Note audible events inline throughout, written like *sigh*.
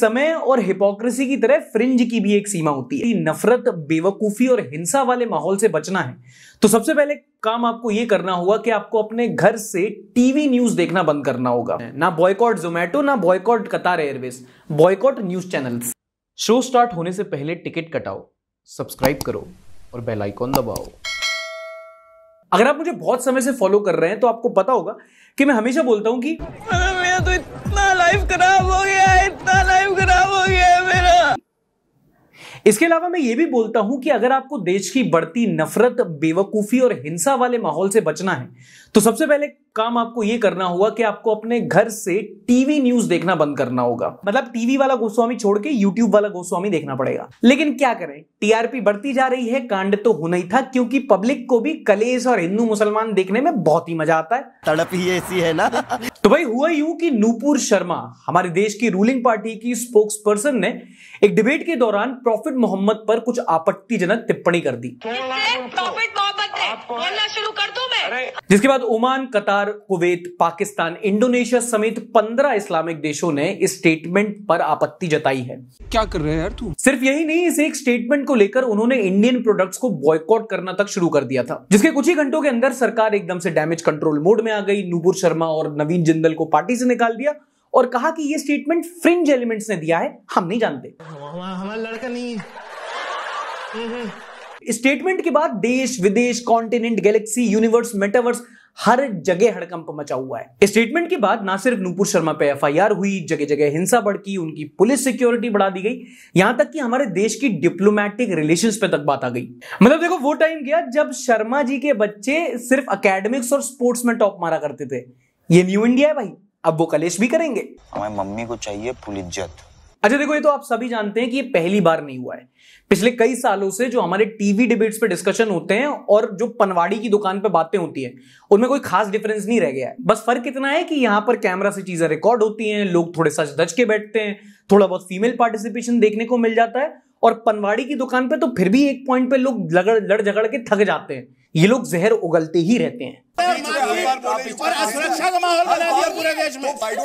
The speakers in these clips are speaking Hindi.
समय और हिपोक्रेसी की तरह फ्रिंज की भी एक सीमा होती है नफरत बेवकूफी और हिंसा वाले माहौल से बचना है तो सबसे पहले काम आपको यह करना होगा कि आपको अपने घर से टीवी न्यूज देखना बंद करना होगा ना बॉयकॉट जोमैटो ना boycott Qatar Airways boycott news channel show start होने से पहले टिकट कटाओ सब्सक्राइब करो और बेल आइकॉन दबाओ अगर आप मुझे बहुत समय से फॉलो कर रहे हैं तो आपको पता होगा कि मैं हमेशा बोलता हूं कि लाइफ खराब हो गया है इतना लाइफ खराब हो गया है मेरा इसके अलावा मैं ये भी बोलता हूं कि अगर आपको देश की बढ़ती नफरत बेवकूफी और हिंसा वाले माहौल से बचना है तो सबसे पहले काम आपको ये करना होगा कि आपको अपने घर से टीवी न्यूज देखना बंद करना होगा मतलब टीवी वाला गोस्वामी छोड़ के यूट्यूब वाला गोस्वामी देखना पड़ेगा लेकिन क्या करें टीआरपी बढ़ती जा रही है कांड तो होना ही था क्योंकि पब्लिक को भी कलेश और हिंदू मुसलमान देखने में बहुत ही मजा आता है तड़प ही ऐसी है ना *laughs* तो भाई हुआ यू कि नूपुर शर्मा हमारे देश की रूलिंग पार्टी की स्पोक्स पर्सन ने एक डिबेट के दौरान प्रॉफिट मोहम्मद पर कुछ आपत्तिजनक टिप्पणी कर दी प्रॉफिट आपको बोलना शुरू कर दूं मैं अरे। जिसके बाद ओमान कतार कुवैत पाकिस्तान इंडोनेशिया समेत पंद्रह इस्लामिक देशों ने इस स्टेटमेंट पर आपत्ति जताई है क्या कर रहे हैं यार तू सिर्फ यही नहीं इस एक स्टेटमेंट को लेकर उन्होंने इंडियन प्रोडक्ट्स को बॉयकॉट करना तक शुरू कर दिया था जिसके कुछ ही घंटों के अंदर सरकार एकदम से डैमेज कंट्रोल मोड में आ गई नूपुर शर्मा और नवीन जिंदल को पार्टी से निकाल दिया और कहा कि ये स्टेटमेंट फ्रिंज एलिमेंट्स ने दिया है हम नहीं जानते हमारा लड़का नहीं स्टेटमेंट के बाद देश विदेश कॉन्टिनेंट गैलेक्सी यूनिवर्स मेटावर्स हर जगह हड़कंप मचा हुआ है स्टेटमेंट के बाद ना सिर्फ नूपुर शर्मा पे एफआईआर हुई जगह जगह हिंसा भड़की उनकी पुलिस सिक्योरिटी बढ़ा दी गई यहां तक कि हमारे देश की डिप्लोमेटिक रिलेशंस पे तक बात आ गई मतलब देखो वो टाइम गया जब शर्मा जी के बच्चे सिर्फ अकेडमिक्स और स्पोर्ट्स में टॉप मारा करते थे ये न्यू इंडिया है भाई अब वो कलेश भी करेंगे हमारी मम्मी को चाहिए इज्जत अच्छा देखो ये तो आप सभी जानते हैं कि ये पहली बार नहीं हुआ है पिछले कई सालों से जो हमारे टीवी डिबेट्स पे डिस्कशन होते हैं और जो पनवाड़ी की दुकान पे बातें होती है उनमें कोई खास डिफरेंस नहीं रह गया है बस फर्क इतना है कि यहाँ पर कैमरा से चीजें रिकॉर्ड होती हैं लोग थोड़े सच दच के बैठते हैं थोड़ा बहुत फीमेल पार्टिसिपेशन देखने को मिल जाता है और पनवाड़ी की दुकान पे तो फिर भी एक पॉइंट पे लोग लड़ झगड़ के थक जाते हैं ये लोग जहर उगलते ही रहते हैं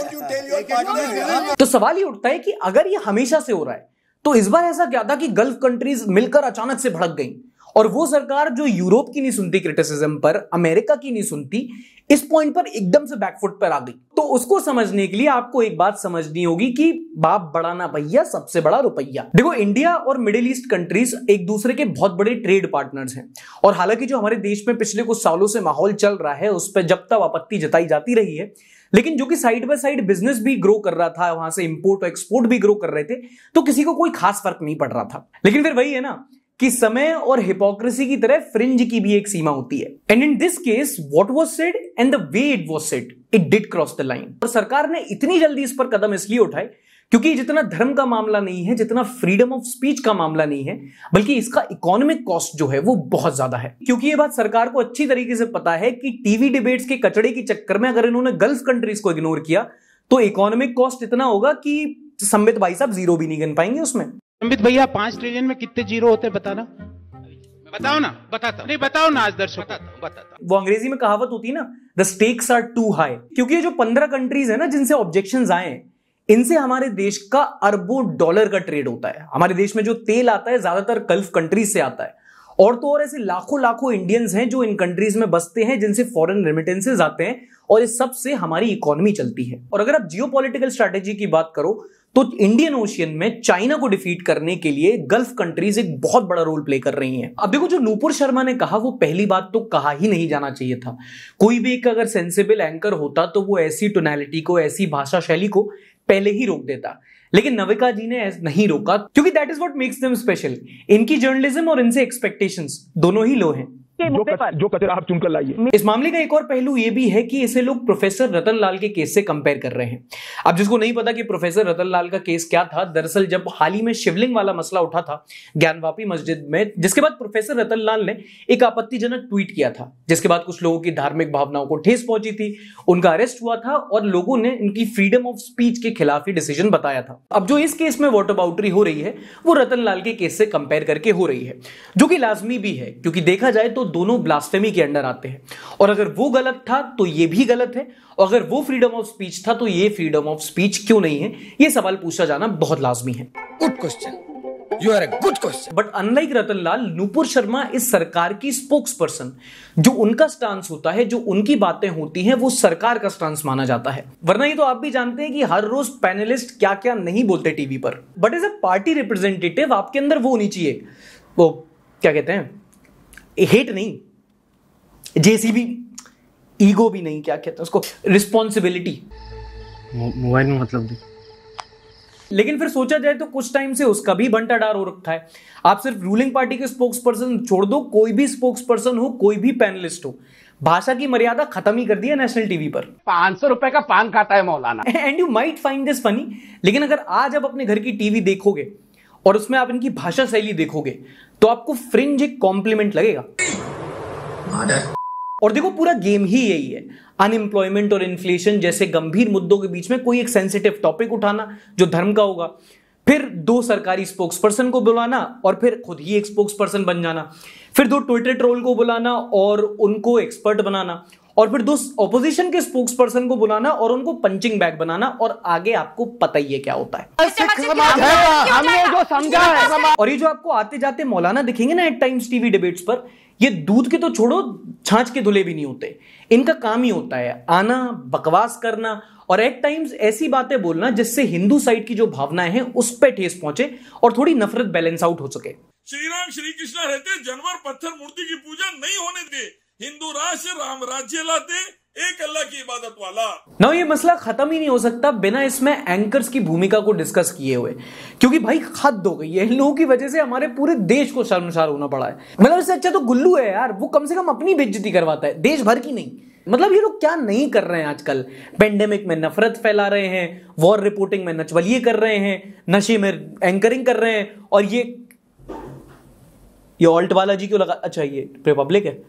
तो, तो सवाल ये उठता है कि अगर ये हमेशा से हो रहा है तो इस बार ऐसा क्या था कि गल्फ कंट्रीज मिलकर अचानक से भड़क गई और वो सरकार जो यूरोप की नहीं सुनती क्रिटिसिज्म पर अमेरिका की नहीं सुनती इस पॉइंट पर एकदम से बैकफुट पर आ गई तो उसको समझने के लिए आपको एक बात समझनी होगी कि बाप बड़ा ना भैया सबसे बड़ा रुपया देखो इंडिया और मिडिल ईस्ट कंट्रीज एक दूसरे के बहुत बड़े ट्रेड पार्टनर्स हैं और हालांकि जो हमारे देश में पिछले कुछ सालों से माहौल चल रहा है उस पर जब तक आपत्ति जताई जाती रही है लेकिन जो कि साइड बाय साइड बिजनेस भी ग्रो कर रहा था वहां से इंपोर्ट और एक्सपोर्ट भी ग्रो कर रहे थे तो किसी को कोई खास फर्क नहीं पड़ रहा था लेकिन फिर वही है ना कि समय और हिपोक्रेसी की तरह फ्रिंज की भी एक सीमा होती है and in this case what was said and the way it was said it did cross the line और सरकार ने इतनी जल्दी इस पर कदम इसलिए उठाए क्योंकि जितना धर्म का मामला नहीं है जितना फ्रीडम ऑफ स्पीच का मामला नहीं है बल्कि इसका इकोनॉमिक कॉस्ट जो है वो बहुत ज्यादा है क्योंकि ये बात सरकार को अच्छी तरीके से पता है कि टीवी डिबेट्स के कचड़े के चक्कर में अगर इन्होंने गल्फ कंट्रीज को इग्नोर किया तो इकोनॉमिक कॉस्ट इतना होगा कि संबित भाई साहब जीरो भी नहीं गिन पाएंगे उसमें अमित भैया पांच ट्रिलियन में कितने जीरो होते हैं बताना बताओ ना बताता नहीं बताओ ना आज दर्शक बताता बताता वो अंग्रेजी में कहावत होती है ना the stakes are too high क्योंकि ये जो पंद्रह कंट्रीज है ना जिनसे ऑब्जेक्शन आए इनसे हमारे देश का अरबों डॉलर का ट्रेड होता है हमारे देश में जो तेल आता है ज्यादातर कल्फ कंट्रीज से आता है और तो और ऐसे लाखों लाखों इंडियंस हैं जो इन कंट्रीज में बसते हैं जिनसे फॉरेन रेमिटेंसेज आते हैं और इस सब से हमारी इकोनॉमी चलती है और अगर आप जियो स्ट्रैटेजी की बात करो तो इंडियन ओशियन में चाइना को डिफीट करने के लिए गल्फ कंट्रीज एक बहुत बड़ा रोल प्ले कर रही हैं अब देखो जो नूपुर शर्मा ने कहा वो पहली बात तो कहा ही नहीं जाना चाहिए था कोई भी एक अगर सेंसिबल एंकर होता तो वो ऐसी टोनैलिटी को ऐसी भाषा शैली को पहले ही रोक देता लेकिन नविका जी ने नहीं रोका क्योंकि that is what makes them special इनकी जर्नलिज्म और इनसे एक्सपेक्टेशंस दोनों ही लो हैं के मुद्दे पर जो कचरा आप चुनकर लाइए इस मामले का एक और पहलू ये भी है कि इसे लोग प्रोफेसर रतन लाल के केस से कंपेयर कर रहे हैं अब जिसको नहीं पता कि प्रोफेसर रतन लाल का केस क्या था दरअसल जब हाल ही में शिवलिंग वाला मसला उठा था ज्ञानवापी मस्जिद में जिसके बाद प्रोफेसर रतन लाल ने एक आपत्तिजनक ट्वीट किया था जिसके बाद कुछ लोगों की धार्मिक भावनाओं को ठेस पहुंची थी उनका अरेस्ट हुआ था और लोगों ने इनकी फ्रीडम ऑफ स्पीच के खिलाफ ही डिसीजन बताया था अब जो इस केस में वोट अबाउटरी हो रही है वो रतन लाल के केस से कंपेयर करके हो रही है जो कि लाजमी भी है क्योंकि देखा जाए तो दोनों ब्लास्टेमी के अंडर आते हैं और अगर वो गलत था तो ये भी गलत है और अगर वो फ्रीडम ऑफ स्पीच था तो ये फ्रीडम ऑफ स्पीच क्यों नहीं है ये सवाल पूछा जाना बहुत लाजमी है good question you are good question but unlike Ratan Lal Nupur Sharma इस सरकार की स्पोक्स पर्सन जो उनका स्टांस होता है जो उनकी बातें होती हैं वो सरकार का स्टांस माना जाता है वरना ये तो आप भी जानते हैं कि हर रोज पैनलिस्ट क्या क्या नहीं बोलते टीवी पर but as a party representative आपके अंदर वो होनी चाहिए वो क्या कहते हैं हेट नहीं भी ईगो भी नहीं क्या कहते हैं उसको रिस्पॉन्सिबिलिटी मोबाइल में मतलब भी लेकिन फिर सोचा जाए तो कुछ टाइम से उसका भी बंटा डार हो रखा है आप सिर्फ रूलिंग पार्टी के स्पोक्स पर्सन छोड़ दो कोई भी स्पोक्स पर्सन हो कोई भी पैनलिस्ट हो भाषा की मर्यादा खत्म ही कर दी है नेशनल टीवी पर पांच सौ रुपए का पान खाता है मौलाना and you might find this funny लेकिन अगर आज आप अपने घर की टीवी देखोगे और उसमें आप इनकी भाषा शैली देखोगे तो आपको फ्रिंज एक कॉम्प्लीमेंट लगेगा और देखो पूरा गेम ही यही है अनएम्प्लॉयमेंट और इन्फ्लेशन जैसे गंभीर मुद्दों के बीच में कोई एक सेंसिटिव टॉपिक उठाना जो धर्म का होगा फिर दो सरकारी स्पोक्स पर्सन को बुलाना और फिर खुद ही एक स्पोक्स पर्सन बन जाना फिर दो ट्विटर ट्रोल को बुलाना और उनको एक्सपर्ट बनाना और फिर दोस्त ऑपोजिशन के स्पोक्स पर्सन को बुलाना और उनको पंचिंग बैग बनाना और आगे आपको पता ही है क्या होता है हमने जो समझा है और ये जो आपको आते जाते मौलाना दिखेंगे ना एट टाइम्स टीवी डिबेट्स पर ये दूध के तो छोड़ो छाछ के धुले भी नहीं होते इनका काम ही होता है आना बकवास करना और एट टाइम्स ऐसी बातें बोलना जिससे हिंदू साइड की जो भावनाएं हैं उस पर ठेस पहुंचे और थोड़ी नफरत बैलेंस आउट हो सके श्री राम श्री कृष्ण रहते जानवर पत्थर मूर्ति की पूजा नहीं होने दे हिंदू राष्ट्र राम राज्य लाते एक अल्लाह की इबादत वाला ना ये मसला खत्म ही नहीं हो सकता बिना इसमें एंकर्स की भूमिका को डिस्कस किए हुए क्योंकि भाई खत हो गई है इन लोगों की वजह से हमारे पूरे देश को शर्मसार होना पड़ा है मतलब इससे अच्छा तो गुल्लू है यार वो कम से कम अपनी बेज्जती करवाता है देश भर की नहीं मतलब ये लोग क्या नहीं कर रहे हैं आजकल पेंडेमिक में नफरत फैला रहे हैं वॉर रिपोर्टिंग में नचवलिए कर रहे हैं नशे में एंकरिंग कर रहे हैं और ये ये ऑल्ट वाला जी क्यों लगा अच्छा ये रिपब्लिक है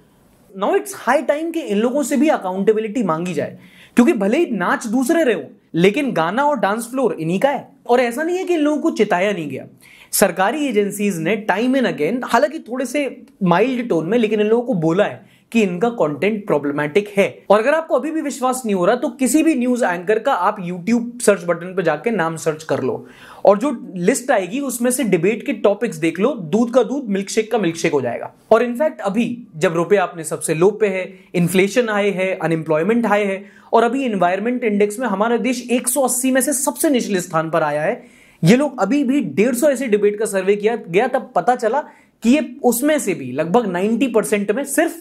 नाउ इट्स हाई टाइम कि इन लोगों से भी अकाउंटेबिलिटी मांगी जाए क्योंकि भले ही नाच दूसरे रहे हो लेकिन गाना और डांस फ्लोर इन्हीं का है और ऐसा नहीं है कि इन लोगों को चिताया नहीं गया सरकारी एजेंसीज ने टाइम एंड अगेन हालांकि थोड़े से माइल्ड टोन में लेकिन इन लोगों को बोला है कि इनका कंटेंट प्रॉब्लमेटिक है और अगर आपको अभी भी विश्वास नहीं हो रहा तो किसी भी न्यूज एंकर का आप यूट्यूब सर्च बटन पर जाकर नाम सर्च कर लो और जो लिस्ट आएगी उसमें से डिबेट के टॉपिक्स देख लो दूध का दूध मिल्कशेक का मिल्कशेक हो जाएगा और इनफैक्ट अभी जब रुपये आपने सबसे लो पे है इन्फ्लेशन हाई है अनएम्प्लॉयमेंट हाई है और अभी इन्वायरमेंट इंडेक्स में हमारा देश 180 में से सबसे निचले स्थान पर आया है ये लोग अभी भी डेढ़ सौ ऐसे डिबेट का सर्वे किया गया तब पता चला कि ये उसमें से भी लगभग 90 परसेंट में सिर्फ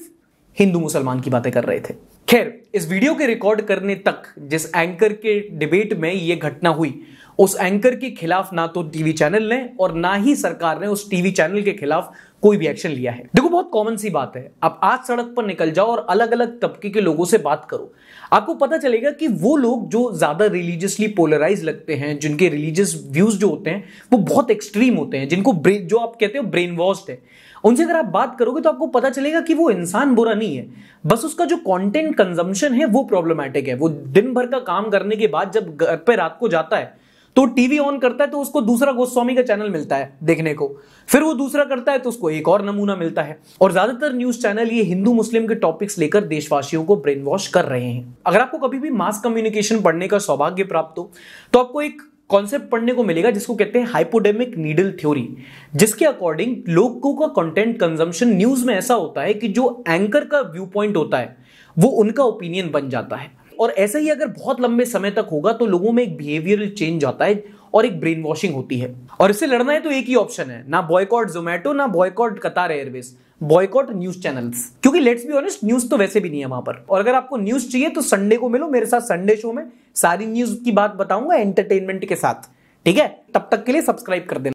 हिंदू मुसलमान की बातें कर रहे थे खैर इस वीडियो के रिकॉर्ड करने तक जिस एंकर के डिबेट में यह घटना हुई उस एंकर के खिलाफ ना तो टीवी चैनल ने और ना ही सरकार ने उस टीवी चैनल के खिलाफ कोई भी एक्शन लिया है देखो बहुत कॉमन सी बात है आप आज सड़क पर निकल जाओ और अलग अलग तबके के लोगों से बात करो आपको पता चलेगा कि वो लोग जो ज्यादा रिलीजियसली पोलराइज लगते हैं जिनके रिलीजियस व्यूज जो होते हैं वो बहुत एक्सट्रीम होते हैं जिनको जो आप कहते हो ब्रेन वॉश्ड है उनसे अगर आप बात करोगे तो आपको पता चलेगा कि वो इंसान बुरा नहीं है बस उसका जो कंटेंट कंजम्पशन है वो प्रॉब्लमेटिक है वो दिन भर का काम करने के बाद जब घर पे रात को जाता है तो टीवी ऑन करता है तो उसको दूसरा गोस्वामी का चैनल मिलता है देखने को फिर वो दूसरा करता है तो उसको एक और नमूना मिलता है और ज्यादातर न्यूज चैनल ये हिंदू मुस्लिम के टॉपिक्स लेकर देशवासियों को ब्रेन वॉश कर रहे हैं अगर आपको कभी भी मास कम्युनिकेशन पढ़ने का सौभाग्य प्राप्त हो तो आपको एक कॉन्सेप्ट पढ़ने को मिलेगा जिसको कहते हैं हाइपोडेमिक नीडल थ्योरी जिसके अकॉर्डिंग लोगों का कंटेंट कंजम्पशन न्यूज में ऐसा होता है कि जो एंकर का व्यू पॉइंट होता है वो उनका ओपिनियन बन जाता है और ऐसा ही अगर बहुत लंबे समय तक होगा तो लोगों में एक बिहेवियरल चेंज आता है और एक ब्रेन वॉशिंग होती है और इससे लड़ना है तो एक ही ऑप्शन है ना बॉयकॉट जोमेटो ना boycott Qatar Airways boycott news channels क्योंकि लेट्स बी ऑनेस्ट न्यूज तो वैसे भी नहीं है वहां पर और अगर आपको न्यूज चाहिए तो संडे को मिलो मेरे साथ संडे शो में सारी न्यूज की बात बताऊंगा एंटरटेनमेंट के साथ ठीक है तब तक के लिए सब्सक्राइब कर देना